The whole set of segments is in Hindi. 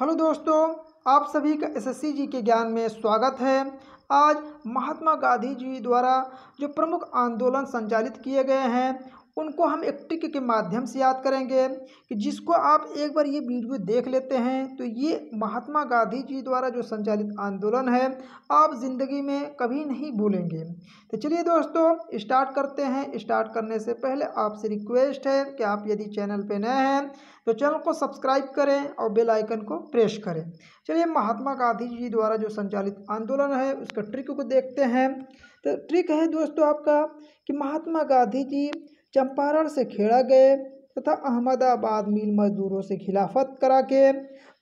हेलो दोस्तों आप सभी का एसएससी जी के ज्ञान में स्वागत है आज महात्मा गांधी जी द्वारा जो प्रमुख आंदोलन संचालित किए गए हैं उनको हम एक टिक के माध्यम से याद करेंगे कि जिसको आप एक बार ये वीडियो देख लेते हैं तो ये महात्मा गांधी जी द्वारा जो संचालित आंदोलन है आप ज़िंदगी में कभी नहीं भूलेंगे तो चलिए दोस्तों स्टार्ट करते हैं स्टार्ट करने से पहले आपसे रिक्वेस्ट है कि आप यदि चैनल पर नए हैं तो चैनल को सब्सक्राइब करें और बेल आइकन को प्रेस करें चलिए महात्मा गांधी जी द्वारा जो संचालित आंदोलन है उसका ट्रिक को देखते हैं तो ट्रिक है दोस्तों आपका कि महात्मा गांधी जी चंपारण से खेड़ा गए तथा अहमदाबाद मिल मजदूरों से खिलाफत करा के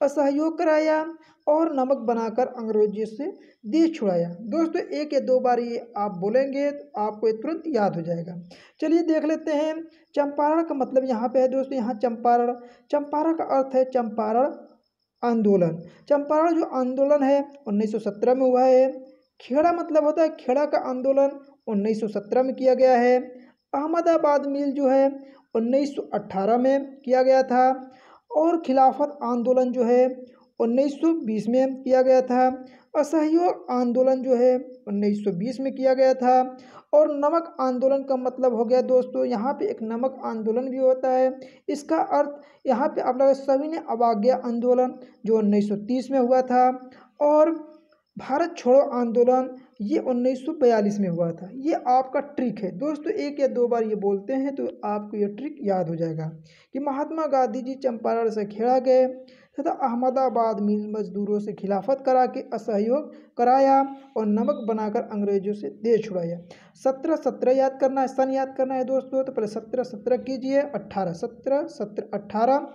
असहयोग कराया और नमक बनाकर अंग्रेजों से देश छुड़ाया दोस्तों एक या दो बार ये आप बोलेंगे तो आपको तुरंत याद हो जाएगा चलिए देख लेते हैं चंपारण का मतलब यहाँ पे है दोस्तों यहाँ चंपारण चंपारण का अर्थ है चंपारण आंदोलन चंपारण जो आंदोलन है 1917 में हुआ है खेड़ा मतलब होता है खेड़ा का आंदोलन उन्नीस में किया गया है अहमदाबाद मिल जो है 1918 में किया गया था और खिलाफत आंदोलन जो है 1920 में किया गया था असहयोग आंदोलन जो है 1920 में किया गया था और नमक आंदोलन का मतलब हो गया दोस्तों यहाँ पे एक नमक आंदोलन भी होता है इसका अर्थ यहाँ पे आप लोग सभी ने अवाज्ञा आंदोलन जो 1930 में हुआ था और भारत छोड़ो आंदोलन ये 1942 में हुआ था ये आपका ट्रिक है दोस्तों एक या दो बार ये बोलते हैं तो आपको ये ट्रिक याद हो जाएगा कि महात्मा गांधी जी चंपारण से खेड़ा गए तथा अहमदाबाद मिल मजदूरों से खिलाफत करा के असहयोग कराया और नमक बनाकर अंग्रेजों से दे छुड़ाया सत्रह सत्रह याद करना है सन याद करना है दोस्तों तो पहले सत्रह सत्रह कीजिए अट्ठारह सत्रह सत्रह अट्ठारह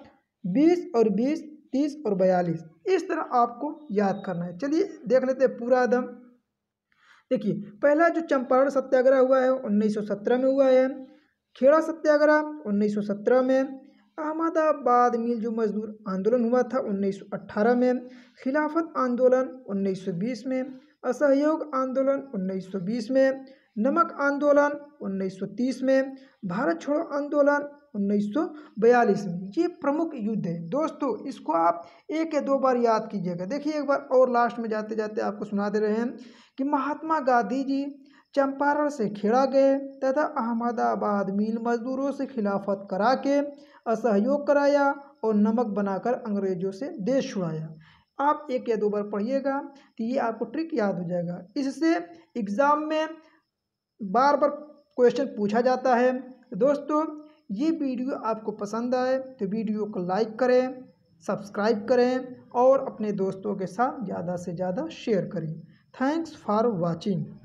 बीस और बीस तीस और बयालीस इस तरह आपको याद करना है चलिए देख लेते हैं पूरा दम देखिए पहला जो चंपारण सत्याग्रह हुआ है 1917 में हुआ है खेड़ा सत्याग्रह 1917 में अहमदाबाद मिल जो मजदूर आंदोलन हुआ था 1918 में खिलाफत आंदोलन 1920 में असहयोग आंदोलन 1920 में नमक आंदोलन 1930 में भारत छोड़ो आंदोलन 1942 में ये प्रमुख युद्ध है दोस्तों इसको आप एक या दो बार याद कीजिएगा देखिए एक बार और लास्ट में जाते जाते आपको सुना दे रहे हैं कि महात्मा गांधी जी चंपारण से खेड़ा गए तथा अहमदाबाद मिल मजदूरों से खिलाफत करा के असहयोग कराया और नमक बनाकर अंग्रेजों से देश छुड़ाया आप एक या दो बार पढ़िएगा तो ये आपको ट्रिक याद हो जाएगा इससे एग्ज़ाम में बार बार क्वेश्चन पूछा जाता है दोस्तों ये वीडियो आपको पसंद आए तो वीडियो को लाइक करें सब्सक्राइब करें और अपने दोस्तों के साथ ज़्यादा से ज़्यादा शेयर करें थैंक्स फॉर वॉचिंग